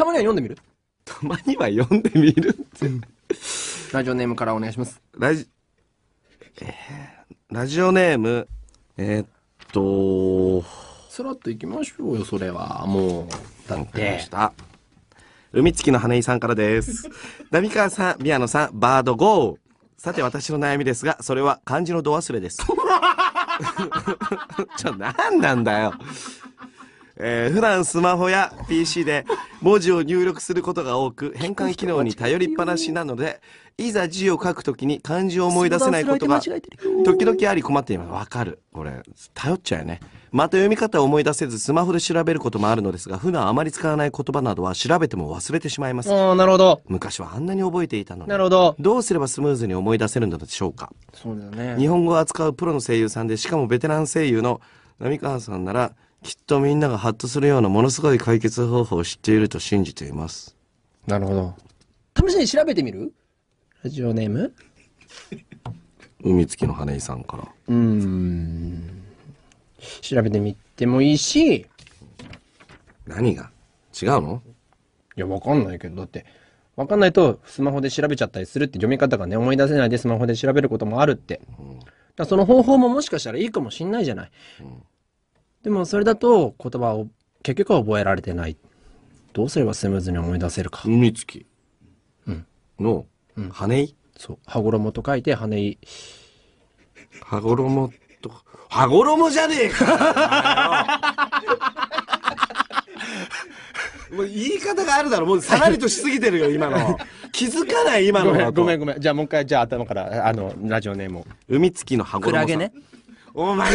たまには読んでみるたまには読んでみるって。ラジオネームからお願いします。ラジ、えーラジオネーム、えーっと、さらっといきましょうよ、それは。もう。だわってし。た。海月の羽井さんからです。浪 川さん、宮野さん、バードゴー。さて、私の悩みですが、それは漢字の度忘れです。ちょ、なんなんだよ。えー普段スマホや PC で文字を入力することが多く変換機能に頼りっぱなしなのでいざ字を書くときに漢字を思い出せないことが時々あり困っていますわかるこれ頼っちゃうよねまた読み方を思い出せずスマホで調べることもあるのですが普段あまり使わない言葉などは調べても忘れてしまいますなるほど昔はあんなに覚えていたのになるほどどうすればスムーズに思い出せるのでしょうかそうだね日本語を扱うプロの声優さんでしかもベテラン声優の波川さんならきっとみんながハッとするようなものすごい解決方法を知っていると信じています。なるほど。試しに調べてみるラジオネーム海月の羽井さんから。うん。調べてみてもいいし。何が違うのいや、わかんないけど、だって、わかんないとスマホで調べちゃったりするって読み方がね、思い出せないでスマホで調べることもあるって。うん、だその方法ももしかしたらいいかもしんないじゃない。うんでもそれだと言葉を結局は覚えられてない。どうすればスムーズに思い出せるか。海月の羽井、そう。羽衣と書いて羽井。羽衣と、羽衣じゃねえか もう言い方があるだろ。もうさらりとしすぎてるよ、今の。気づかない、今のごめん、ごめん。じゃあもう一回、じゃあ頭から、あの、ラジオネームを。海月の羽衣。クラゲね。お前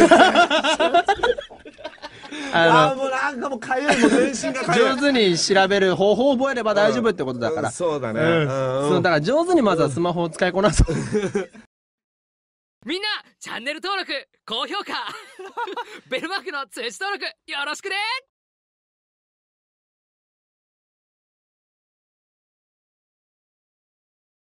あもうなんかもうかゆいもう全身がかゆい上手に調べる方法を覚えれば大丈夫ってことだから、うんうん、そうだね、うんそうだから上手にまずはスマホを使いこなそうみんなチャンネル登録高評価 ベルマークの通知登録よろしくね